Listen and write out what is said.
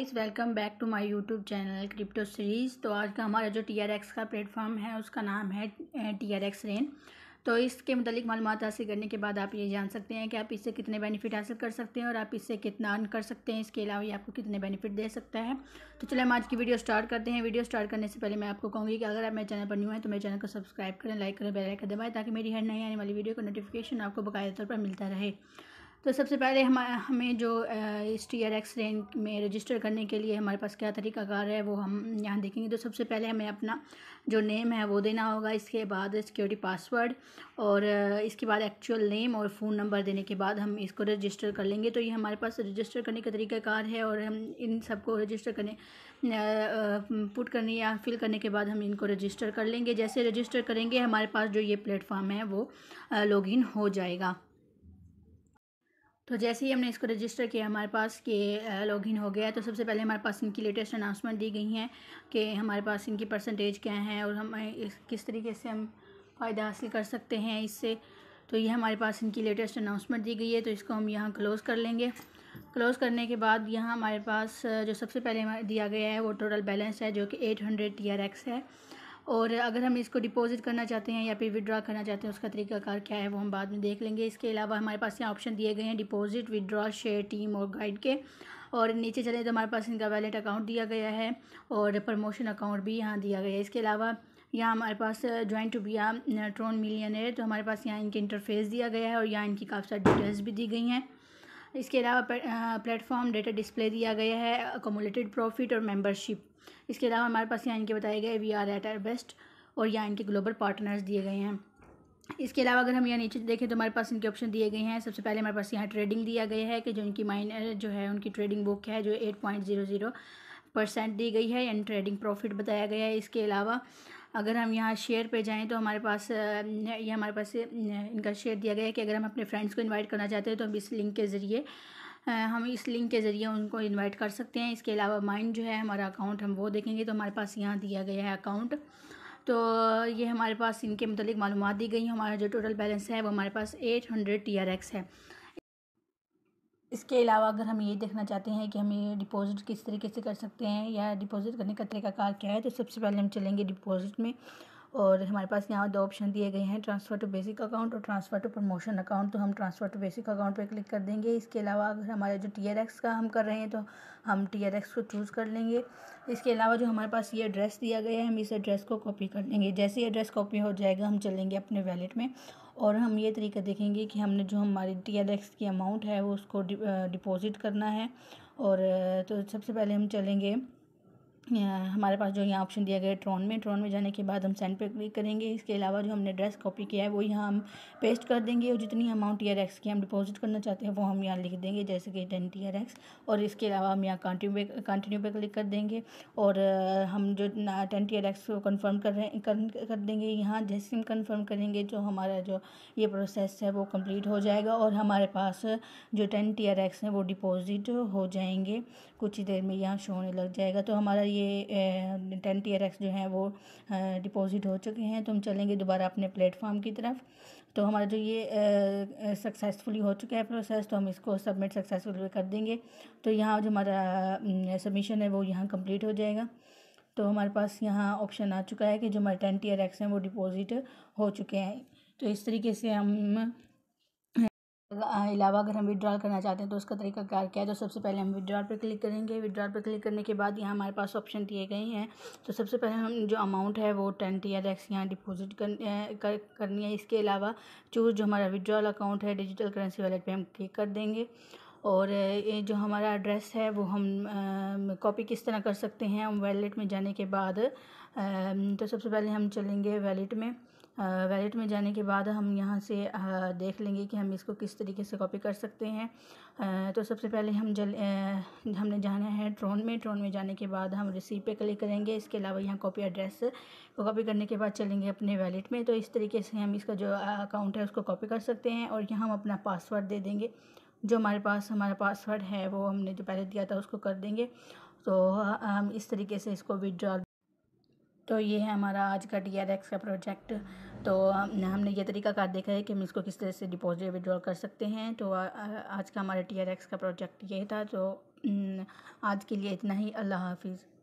इस welcome back to my YouTube channel crypto series तो आज का हमारा जो टी आर एक्स का प्लेटफॉर्म है उसका नाम है टी आर एक्स रेन तो इसके मतलब मालूम हासिल करने के बाद आप ये जान सकते हैं कि आप इससे कितने बेनिफिट हासिल कर सकते हैं और आप इससे कितना अर्न कर सकते हैं इसके अलावा ये आपको कितने बेनिफिट दे सकता है तो चलिए हम आज की वीडियो स्टार्ट करते हैं वीडियो स्टार्ट करने से पहले मैं आपको कहूँगी कि अगर आप मेरे चैनल पर न्यू हैं तो मेरे चैनल को सब्सक्राइब करें लाइक करें बेलाइक दबाएँ ताकि मेरी हर नई आने वाली वीडियो का नोटिफिकेशन आपको बाकायदा तौर पर मिलता रहे तो सबसे पहले हम हमें जो इस टी आर एक्स रेंज में रजिस्टर करने के लिए हमारे पास क्या तरीकाकार है वो हम यहाँ देखेंगे तो सबसे पहले हमें अपना जो नेम है वो देना होगा इसके बाद सिक्योरिटी पासवर्ड और इसके बाद एक्चुअल नेम और फ़ोन नंबर देने के बाद हम इसको रजिस्टर कर लेंगे तो ये हमारे पास रजिस्टर करने का तरीकाकार है और हम इन सबको रजिस्टर करने पुट करने या फिल करने के बाद हम इनको रजिस्टर कर लेंगे जैसे रजिस्टर करेंगे हमारे पास जो ये प्लेटफॉर्म है वो लॉगिन हो जाएगा तो जैसे ही हमने इसको रजिस्टर किया हमारे पास के लॉगिन हो गया है तो सबसे पहले हमारे पास इनकी लेटेस्ट अनाउंसमेंट दी गई हैं कि हमारे पास इनकी परसेंटेज क्या है और हम किस तरीके से हम फ़ायदा हासिल कर सकते हैं इससे तो ये हमारे पास इनकी लेटेस्ट अनाउंसमेंट दी गई है तो इसको हम यहाँ क्लोज़ कर लेंगे क्लोज़ करने के बाद यहाँ हमारे पास जो सबसे पहले दिया गया है वो टोटल बैलेंस है जो कि eight hundred T R X है और अगर हम इसको डिपॉजिट करना चाहते हैं या फिर विड्रा करना चाहते हैं उसका तरीकाकार क्या है वो हम बाद में देख लेंगे इसके अलावा हमारे पास यहाँ ऑप्शन दिए गए हैं डिपॉजिट विड्रा शेयर टीम और गाइड के और नीचे चले तो हमारे पास इनका वैलेट अकाउंट दिया गया है और प्रमोशन अकाउंट भी यहाँ दिया गया है इसके अलावा यहाँ हमारे पास ज्वाइन टू बी ट्रोन है तो हमारे पास यहाँ इनके इंटरफेस दिया गया है और यहाँ इनकी काफ़ी सारी डिटेल्स भी दी गई हैं इसके अलावा प्लेटफॉर्म डेटा डिस्प्ले दिया गया है अकोमोलेटेड प्रॉफिट और मेंबरशिप इसके अलावा हमारे पास यहाँ इनके बताए गए we are at our best और यहाँ इनके ग्लोबल पार्टनर्स दिए गए हैं इसके अलावा अगर हम यहाँ नीचे देखें तो हमारे पास इनके ऑप्शन दिए गए हैं सबसे पहले हमारे पास यहाँ ट्रेडिंग दिया गया है कि जो इनकी माइनर जो है उनकी ट्रेडिंग बुक है जो eight point zero zero percent दी गई है एंड ट्रेडिंग प्रॉफिट बताया गया है इसके अलावा अगर हम यहाँ शेयर पे जाएं तो हमारे पास ये हमारे पास इनका शेयर दिया गया है कि अगर हम अपने फ्रेंड्स को इनवाइट करना चाहते हैं तो हम इस लिंक के ज़रिए हम इस लिंक के ज़रिए उनको इनवाइट कर सकते हैं इसके अलावा माइंड जो है हमारा अकाउंट हम वो देखेंगे तो हमारे पास यहाँ दिया गया है अकाउंट तो ये हमारे पास इनके मतलब मालूम दी गई हमारा जो टोटल बैलेंस है वो हमारे पास eight hundred T R X है इसके अलावा अगर हम ये देखना चाहते हैं कि हम ये डिपॉज़िट किस तरीके से कर सकते हैं या डिपॉज़िट करने का तरीकाकार क्या है तो सबसे पहले हम चलेंगे डिपॉज़िट में और हमारे पास यहाँ दो ऑप्शन दिए गए हैं ट्रांसफ़र टू बेसिक अकाउंट और ट्रांसफ़र टू प्रमोशन अकाउंट तो हम ट्रांसफ़र टू बेसिक अकाउंट पर क्लिक कर देंगे इसके अलावा अगर हमारे जो टी का हम कर रहे हैं तो हम टी को चूज़ कर लेंगे इसके अलावा जो हमारे पास ये एड्रेस दिया गया है हम इस एड्रेस को कॉपी कर लेंगे जैसे ही एड्रेस कॉपी हो जाएगा हम चलेंगे अपने वैलेट में और हम ये तरीका देखेंगे कि हमने जो हमारी टी एल एक्स की अमाउंट है वो उसको डिपॉज़िट करना है और तो सबसे पहले हम चलेंगे हमारे पास जो यहाँ ऑप्शन दिया गया ट्रॉन में ट्रॉन में जाने के बाद हम सेंड पे क्लिक करेंगे इसके अलावा जो हमने ड्रेस कॉपी किया है वो यहाँ हम पेस्ट कर देंगे और जितनी अमाउंट टी आर एक्स की हम डिपॉजिट करना चाहते हैं वो हम यहाँ लिख देंगे जैसे कि टेन टी आर एक्स और इसके अलावा हम यहाँ कंटिन्यू पे कंटिन्यू पे क्लिक कर देंगे और हम जो टेन टी आर एक्स को कन्फर्म कर रहे कर, कर देंगे यहाँ जैसे हम कन्फर्म करेंगे जो तो हमारा जो ये प्रोसेस है वो कम्प्लीट हो जाएगा और हमारे पास जो टेन टी आर एक्स हैं वो डिपॉजिट हो जाएंगे कुछ ही देर में यहाँ शो होने लग जाएगा तो हमारा ये टेन टी जो हैं वो डिपॉजिट हो चुके हैं तो हम चलेंगे दोबारा अपने प्लेटफॉर्म की तरफ तो हमारा जो ये सक्सेसफुली हो चुका है प्रोसेस तो हम इसको सबमिट सक्सेसफुल कर देंगे तो यहाँ जो हमारा सबमिशन है वो यहाँ कंप्लीट हो जाएगा तो हमारे पास यहाँ ऑप्शन आ चुका है कि जो हमारे टेन टी हैं वो डिपॉज़िट हो चुके हैं तो इस तरीके से हम अलावा अगर हम विड्रॉल करना चाहते हैं तो उसका तरीका क्या क्या है तो सबसे पहले हम विड्रॉल पर क्लिक करेंगे विड्रॉल पर क्लिक करने के बाद यहाँ हमारे पास ऑप्शन दिए गए हैं तो सबसे पहले हम जो अमाउंट है वो टेन टी आर एक्स यहाँ डिपोज़िट कर, करनी है इसके अलावा चूज जो हमारा विड्रॉल अकाउंट है डिजिटल करेंसी वैलेट पर हम क्लिक कर देंगे और ये जो हमारा एड्रेस है वो हम कॉपी किस तरह कर सकते हैं हम वैलेट में जाने के बाद आ, तो सबसे पहले हम चलेंगे वैलेट में वैलेट में जाने के बाद हम यहाँ से देख लेंगे कि हम इसको किस तरीके से कॉपी कर सकते हैं तो सबसे पहले हम जल हमने जाना है ट्रोन में ट्रोन में जाने के बाद हम रिसीप पे क्लिक करेंगे इसके अलावा यहाँ कॉपी एड्रेस को कॉपी करने के बाद चलेंगे अपने वैलेट में तो इस तरीके से हम इसका जो अकाउंट है उसको कॉपी कर सकते हैं और यहाँ हम अपना पासवर्ड दे देंगे जो हमारे पास हमारा पासवर्ड है वो हमने जो पहले दिया था उसको कर देंगे तो हम इस तरीके से इसको विदड्रॉल तो ये है हमारा आज का डी का प्रोजेक्ट तो हमने ये तरीका कार देखा है कि हम इसको किस तरह से डिपॉजिट विड्रॉल कर सकते हैं तो आ, आज का हमारा टी का प्रोजेक्ट ये था तो आज के लिए इतना ही अल्लाह हाफिज़